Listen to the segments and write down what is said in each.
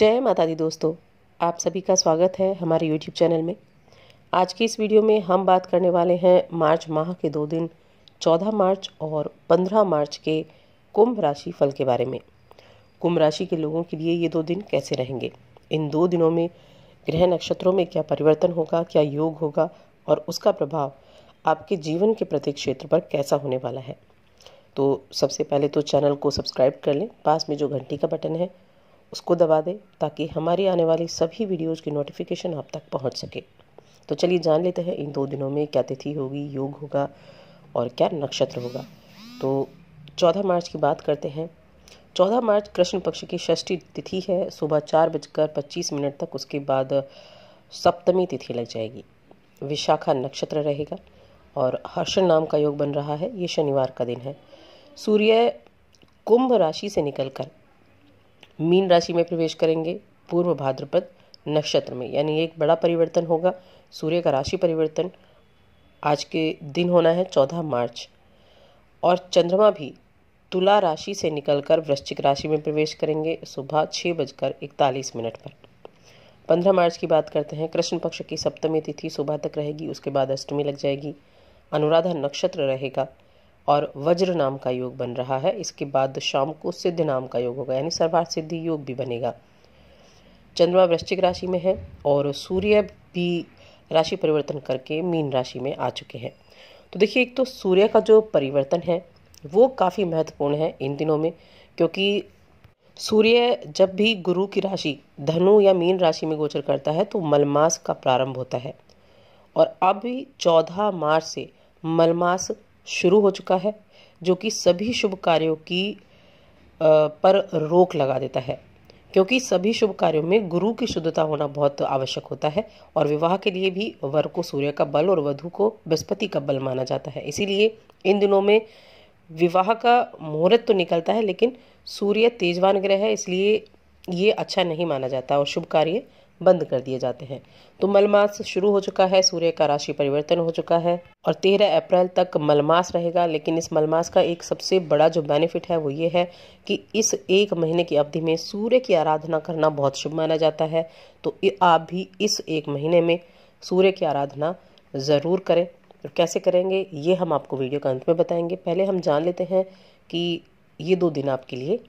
जय माता दी दोस्तों आप सभी का स्वागत है हमारे यूट्यूब चैनल में आज की इस वीडियो में हम बात करने वाले हैं मार्च माह के दो दिन 14 मार्च और 15 मार्च के कुंभ राशि फल के बारे में कुंभ राशि के लोगों के लिए ये दो दिन कैसे रहेंगे इन दो दिनों में ग्रह नक्षत्रों में क्या परिवर्तन होगा क्या योग होगा और उसका प्रभाव आपके जीवन के प्रत्येक क्षेत्र पर कैसा होने वाला है तो सबसे पहले तो चैनल को सब्सक्राइब कर लें पास में जो घंटी का बटन है उसको दबा दें ताकि हमारी आने वाली सभी वीडियोज़ की नोटिफिकेशन आप तक पहुँच सके तो चलिए जान लेते हैं इन दो दिनों में क्या तिथि होगी योग होगा और क्या नक्षत्र होगा तो चौदह मार्च की बात करते हैं चौदह मार्च कृष्ण पक्ष की षष्ठी तिथि है सुबह चार बजकर पच्चीस मिनट तक उसके बाद सप्तमी तिथि लग जाएगी विशाखा नक्षत्र रहेगा और हर्षण नाम का योग बन रहा है ये शनिवार का दिन है सूर्य कुंभ राशि से निकलकर मीन राशि में प्रवेश करेंगे पूर्व भाद्रपद नक्षत्र में यानी एक बड़ा परिवर्तन होगा सूर्य का राशि परिवर्तन आज के दिन होना है चौदह मार्च और चंद्रमा भी तुला राशि से निकलकर वृश्चिक राशि में प्रवेश करेंगे सुबह छः बजकर इकतालीस मिनट पर पंद्रह मार्च की बात करते हैं कृष्ण पक्ष की सप्तमी तिथि सुबह तक रहेगी उसके बाद अष्टमी लग जाएगी अनुराधा नक्षत्र रहेगा और वज्र नाम का योग बन रहा है इसके बाद शाम को सिद्ध नाम का योग होगा यानी सर्वार सिद्धि योग भी बनेगा चंद्रमा वृश्चिक राशि में है और सूर्य भी राशि परिवर्तन करके मीन राशि में आ चुके हैं तो देखिए एक तो सूर्य का जो परिवर्तन है वो काफ़ी महत्वपूर्ण है इन दिनों में क्योंकि सूर्य जब भी गुरु की राशि धनु या मीन राशि में गोचर करता है तो मलमास का प्रारंभ होता है और अब भी चौदह मार्च से मलमास शुरू हो चुका है जो कि सभी शुभ कार्यों की पर रोक लगा देता है क्योंकि सभी शुभ कार्यों में गुरु की शुद्धता होना बहुत आवश्यक होता है और विवाह के लिए भी वर को सूर्य का बल और वधु को बृहस्पति का बल माना जाता है इसीलिए इन दिनों में विवाह का मुहूर्त तो निकलता है लेकिन सूर्य तेजवान ग्रह है इसलिए ये अच्छा नहीं माना जाता और शुभ कार्य बंद कर दिए जाते हैं तो मलमास शुरू हो चुका है सूर्य का राशि परिवर्तन हो चुका है और तेरह अप्रैल तक मलमास रहेगा लेकिन इस मलमास का एक सबसे बड़ा जो बेनिफिट है वो ये है कि इस एक महीने की अवधि में सूर्य की आराधना करना बहुत शुभ माना जाता है तो आप भी इस एक महीने में सूर्य की आराधना ज़रूर करें और कैसे करेंगे ये हम आपको वीडियो के अंत में बताएंगे पहले हम जान लेते हैं कि ये दो दिन आपके लिए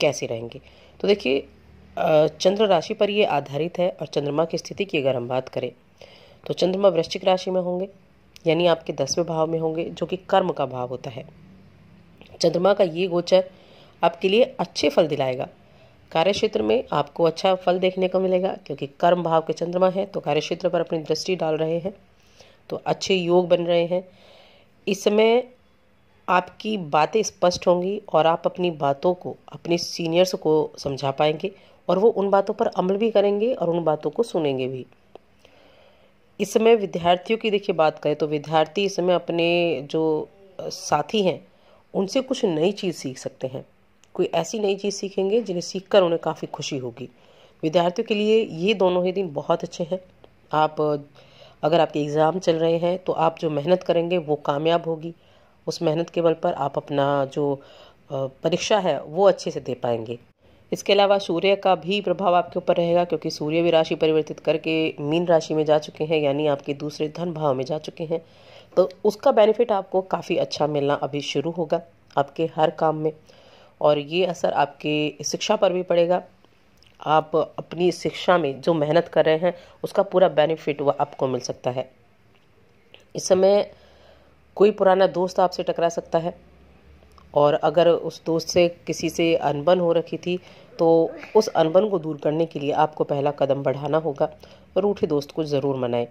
कैसे रहेंगे तो देखिए चंद्र राशि पर ये आधारित है और चंद्रमा की स्थिति की अगर हम बात करें तो चंद्रमा वृश्चिक राशि में होंगे यानी आपके दसवें भाव में होंगे जो कि कर्म का भाव होता है चंद्रमा का ये गोचर आपके लिए अच्छे फल दिलाएगा कार्य क्षेत्र में आपको अच्छा फल देखने को मिलेगा क्योंकि कर्म भाव के चंद्रमा है तो कार्य क्षेत्र पर अपनी दृष्टि डाल रहे हैं तो अच्छे योग बन रहे हैं इसमें आपकी बातें स्पष्ट होंगी और आप अपनी बातों को अपने सीनियर्स को समझा पाएंगे और वो उन बातों पर अमल भी करेंगे और उन बातों को सुनेंगे भी इस समय विद्यार्थियों की देखिए बात करें तो विद्यार्थी इस समय अपने जो साथी हैं उनसे कुछ नई चीज़ सीख सकते हैं कोई ऐसी नई चीज़ सीखेंगे जिन्हें सीख कर उन्हें काफ़ी खुशी होगी विद्यार्थियों के लिए ये दोनों ही दिन बहुत अच्छे हैं आप अगर आपके एग्ज़ाम चल रहे हैं तो आप जो मेहनत करेंगे वो कामयाब होगी उस मेहनत के बल पर आप अपना जो परीक्षा है वो अच्छे से दे पाएंगे इसके अलावा सूर्य का भी प्रभाव आपके ऊपर रहेगा क्योंकि सूर्य भी राशि परिवर्तित करके मीन राशि में जा चुके हैं यानी आपके दूसरे धन भाव में जा चुके हैं तो उसका बेनिफिट आपको काफ़ी अच्छा मिलना अभी शुरू होगा आपके हर काम में और ये असर आपके शिक्षा पर भी पड़ेगा आप अपनी शिक्षा में जो मेहनत कर रहे हैं उसका पूरा बेनिफिट वह आपको मिल सकता है इस समय कोई पुराना दोस्त आपसे टकरा सकता है और अगर उस दोस्त से किसी से अनबन हो रखी थी तो उस अनबन को दूर करने के लिए आपको पहला कदम बढ़ाना होगा और रूठे दोस्त को ज़रूर मनाएं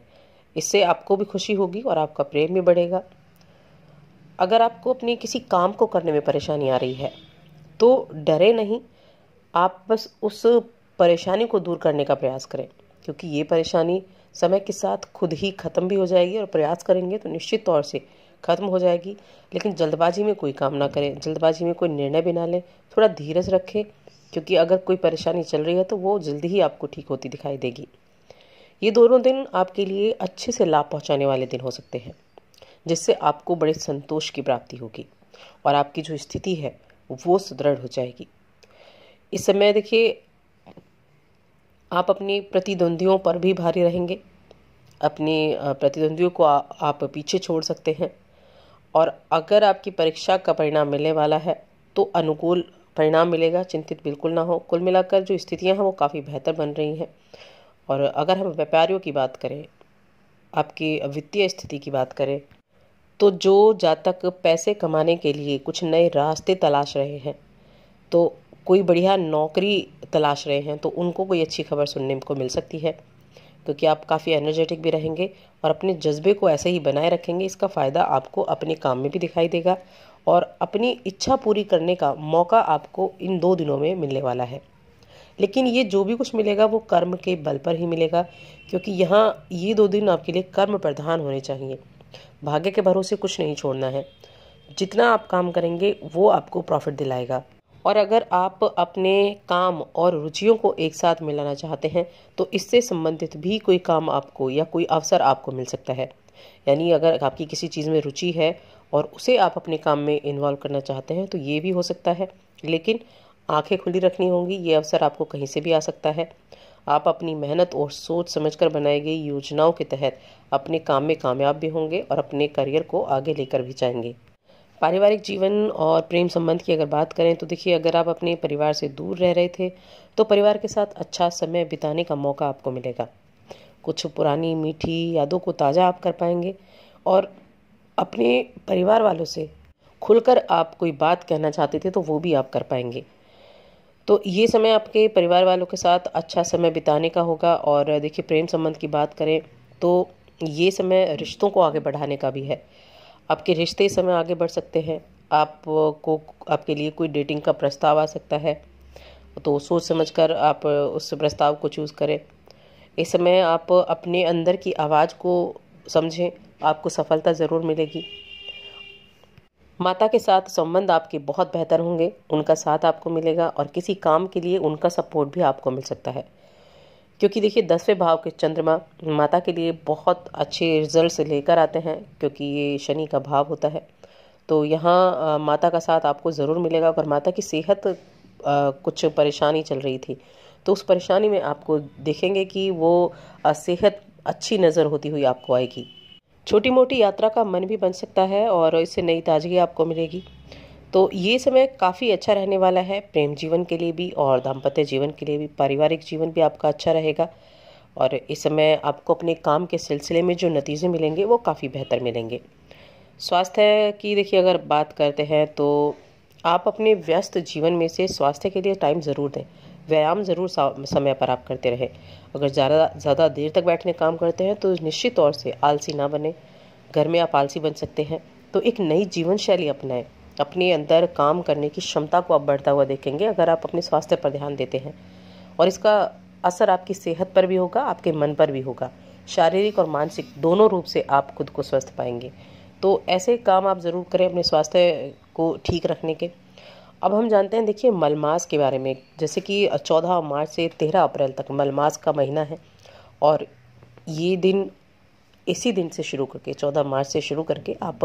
इससे आपको भी खुशी होगी और आपका प्रेम भी बढ़ेगा अगर आपको अपने किसी काम को करने में परेशानी आ रही है तो डरे नहीं आप बस उस परेशानी को दूर करने का प्रयास करें क्योंकि ये परेशानी समय के साथ खुद ही ख़त्म भी हो जाएगी और प्रयास करेंगे तो निश्चित तौर से खत्म हो जाएगी लेकिन जल्दबाजी में कोई काम ना करें जल्दबाजी में कोई निर्णय भी ना लें थोड़ा धीरज रखें क्योंकि अगर कोई परेशानी चल रही है तो वो जल्दी ही आपको ठीक होती दिखाई देगी ये दोनों दिन आपके लिए अच्छे से लाभ पहुंचाने वाले दिन हो सकते हैं जिससे आपको बड़े संतोष की प्राप्ति होगी और आपकी जो स्थिति है वो सुदृढ़ हो जाएगी इस समय देखिए आप अपने प्रतिद्वंदियों पर भी भारी रहेंगे अपने प्रतिद्वंदियों को आ, आप पीछे छोड़ सकते हैं और अगर आपकी परीक्षा का परिणाम मिलने वाला है तो अनुकूल परिणाम मिलेगा चिंतित बिल्कुल ना हो कुल मिलाकर जो स्थितियां हैं वो काफ़ी बेहतर बन रही हैं और अगर हम व्यापारियों की बात करें आपकी वित्तीय स्थिति की बात करें तो जो जातक पैसे कमाने के लिए कुछ नए रास्ते तलाश रहे हैं तो कोई बढ़िया नौकरी तलाश रहे हैं तो उनको कोई अच्छी खबर सुनने को मिल सकती है क्योंकि आप काफ़ी एनर्जेटिक भी रहेंगे और अपने जज्बे को ऐसे ही बनाए रखेंगे इसका फ़ायदा आपको अपने काम में भी दिखाई देगा और अपनी इच्छा पूरी करने का मौका आपको इन दो दिनों में मिलने वाला है लेकिन ये जो भी कुछ मिलेगा वो कर्म के बल पर ही मिलेगा क्योंकि यहाँ ये दो दिन आपके लिए कर्म प्रधान होने चाहिए भाग्य के भरोसे कुछ नहीं छोड़ना है जितना आप काम करेंगे वो आपको प्रॉफिट दिलाएगा और अगर आप अपने काम और रुचियों को एक साथ मिलाना चाहते हैं तो इससे संबंधित भी कोई काम आपको या कोई अवसर आपको मिल सकता है यानी अगर आपकी किसी चीज़ में रुचि है और उसे आप अपने काम में इन्वॉल्व करना चाहते हैं तो ये भी हो सकता है लेकिन आंखें खुली रखनी होंगी ये अवसर आपको कहीं से भी आ सकता है आप अपनी मेहनत और सोच समझकर बनाई गई योजनाओं के तहत अपने काम में कामयाब भी होंगे और अपने करियर को आगे लेकर भी जाएंगे पारिवारिक जीवन और प्रेम संबंध की अगर बात करें तो देखिए अगर आप अपने परिवार से दूर रह रहे थे तो परिवार के साथ अच्छा समय बिताने का मौका आपको मिलेगा कुछ पुरानी मीठी यादों को ताज़ा आप कर पाएंगे और अपने परिवार वालों से खुलकर आप कोई बात कहना चाहते थे तो वो भी आप कर पाएंगे तो ये समय आपके परिवार वालों के साथ अच्छा समय बिताने का होगा और देखिए प्रेम संबंध की बात करें तो ये समय रिश्तों को आगे बढ़ाने का भी है आपके रिश्ते इस समय आगे बढ़ सकते हैं आपको आपके लिए कोई डेटिंग का प्रस्ताव आ सकता है तो सोच समझ कर आप उस प्रस्ताव को चूज़ करें इस समय आप अपने अंदर की आवाज़ को समझें आपको सफलता ज़रूर मिलेगी माता के साथ संबंध आपके बहुत बेहतर होंगे उनका साथ आपको मिलेगा और किसी काम के लिए उनका सपोर्ट भी आपको मिल सकता है क्योंकि देखिए दसवें भाव के चंद्रमा माता के लिए बहुत अच्छे रिजल्ट लेकर आते हैं क्योंकि ये शनि का भाव होता है तो यहाँ माता का साथ आपको ज़रूर मिलेगा अगर माता की सेहत आ, कुछ परेशानी चल रही थी तो उस परेशानी में आपको देखेंगे कि वो सेहत अच्छी नज़र होती हुई आपको आएगी छोटी मोटी यात्रा का मन भी बन सकता है और इससे नई ताजगी आपको मिलेगी तो ये समय काफ़ी अच्छा रहने वाला है प्रेम जीवन के लिए भी और दाम्पत्य जीवन के लिए भी पारिवारिक जीवन भी आपका अच्छा रहेगा और इस समय आपको अपने काम के सिलसिले में जो नतीजे मिलेंगे वो काफ़ी बेहतर मिलेंगे स्वास्थ्य की देखिए अगर बात करते हैं तो आप अपने व्यस्त जीवन में से स्वास्थ्य के लिए टाइम ज़रूर दें व्यायाम ज़रूर समय पर आप करते रहें अगर ज़्यादा ज़्यादा देर तक बैठने काम करते हैं तो निश्चित तौर से आलसी ना बने घर में आप आलसी बन सकते हैं तो एक नई जीवन शैली अपनाएं अपने अंदर काम करने की क्षमता को आप बढ़ता हुआ देखेंगे अगर आप अपने स्वास्थ्य पर ध्यान देते हैं और इसका असर आपकी सेहत पर भी होगा आपके मन पर भी होगा शारीरिक और मानसिक दोनों रूप से आप खुद को स्वस्थ पाएंगे तो ऐसे काम आप ज़रूर करें अपने स्वास्थ्य को ठीक रखने के अब हम जानते हैं देखिए मलमास के बारे में जैसे कि चौदह मार्च से तेरह अप्रैल तक मलमास का महीना है और ये दिन इसी दिन से शुरू करके 14 मार्च से शुरू करके आप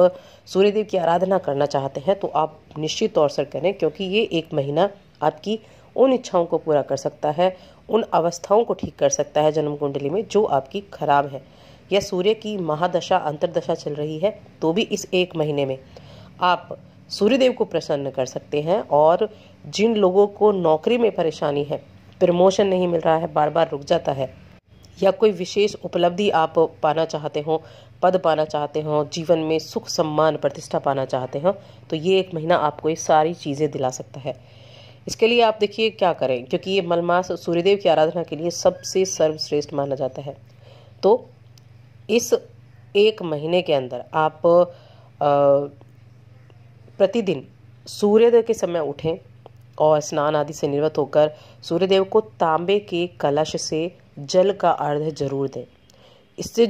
सूर्यदेव की आराधना करना चाहते हैं तो आप निश्चित तौर से करें क्योंकि ये एक महीना आपकी उन इच्छाओं को पूरा कर सकता है उन अवस्थाओं को ठीक कर सकता है जन्म कुंडली में जो आपकी खराब है या सूर्य की महादशा अंतरदशा चल रही है तो भी इस एक महीने में आप सूर्यदेव को प्रसन्न कर सकते हैं और जिन लोगों को नौकरी में परेशानी है प्रमोशन नहीं मिल रहा है बार बार रुक जाता है या कोई विशेष उपलब्धि आप पाना चाहते हो पद पाना चाहते हो जीवन में सुख सम्मान प्रतिष्ठा पाना चाहते हो तो ये एक महीना आपको ये सारी चीज़ें दिला सकता है इसके लिए आप देखिए क्या करें क्योंकि ये मलमास सूर्यदेव की आराधना के लिए सबसे सर्वश्रेष्ठ माना जाता है तो इस एक महीने के अंदर आप प्रतिदिन सूर्योदय के समय उठें और स्नान आदि से निर्वत होकर सूर्यदेव को तांबे के कलश से जल का अर्घ जरूर दें इससे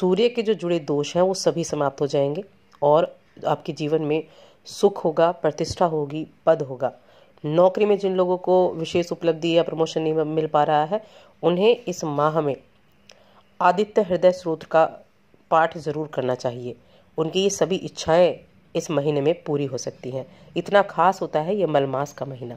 सूर्य के जो जुड़े दोष हैं वो सभी समाप्त हो जाएंगे और आपके जीवन में सुख होगा प्रतिष्ठा होगी पद होगा नौकरी में जिन लोगों को विशेष उपलब्धि या प्रमोशन नहीं मिल पा रहा है उन्हें इस माह में आदित्य हृदय स्रोत का पाठ ज़रूर करना चाहिए उनकी ये सभी इच्छाएं इस महीने में पूरी हो सकती हैं इतना खास होता है ये मलमास का महीना